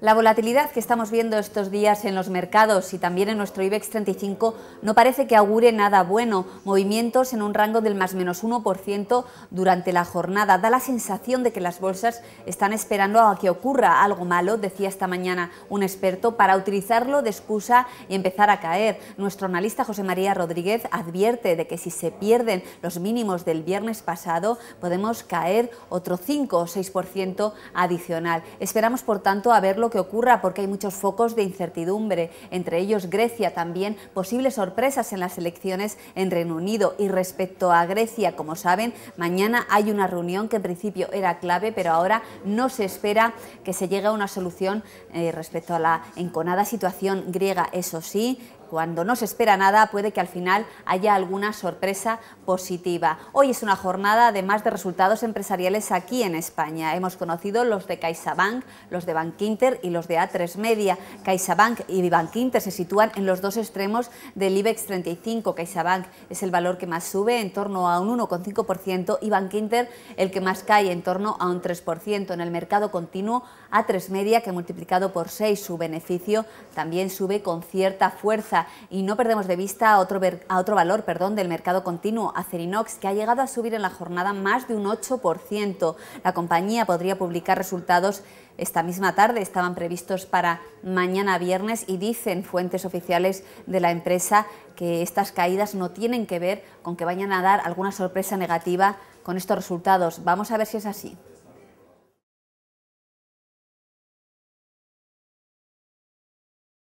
La volatilidad que estamos viendo estos días en los mercados y también en nuestro IBEX 35 no parece que augure nada bueno. Movimientos en un rango del más menos 1% durante la jornada. Da la sensación de que las bolsas están esperando a que ocurra algo malo, decía esta mañana un experto, para utilizarlo de excusa y empezar a caer. Nuestro analista José María Rodríguez advierte de que si se pierden los mínimos del viernes pasado, podemos caer otro 5 o 6% adicional. Esperamos, por tanto, a verlo que ocurra porque hay muchos focos de incertidumbre, entre ellos Grecia también, posibles sorpresas en las elecciones en Reino Unido. Y respecto a Grecia, como saben, mañana hay una reunión que en principio era clave, pero ahora no se espera que se llegue a una solución eh, respecto a la enconada situación griega. Eso sí, cuando no se espera nada, puede que al final haya alguna sorpresa positiva. Hoy es una jornada además de resultados empresariales aquí en España. Hemos conocido los de CaixaBank, los de Bankinter y los de A3 Media. CaixaBank y Bankinter se sitúan en los dos extremos del IBEX 35. CaixaBank es el valor que más sube, en torno a un 1,5%, y Bankinter el que más cae, en torno a un 3%. En el mercado continuo, A3 Media, que ha multiplicado por 6 su beneficio, también sube con cierta fuerza y no perdemos de vista a otro, a otro valor perdón, del mercado continuo, Acerinox, que ha llegado a subir en la jornada más de un 8%. La compañía podría publicar resultados esta misma tarde, estaban previstos para mañana viernes y dicen fuentes oficiales de la empresa que estas caídas no tienen que ver con que vayan a dar alguna sorpresa negativa con estos resultados. Vamos a ver si es así.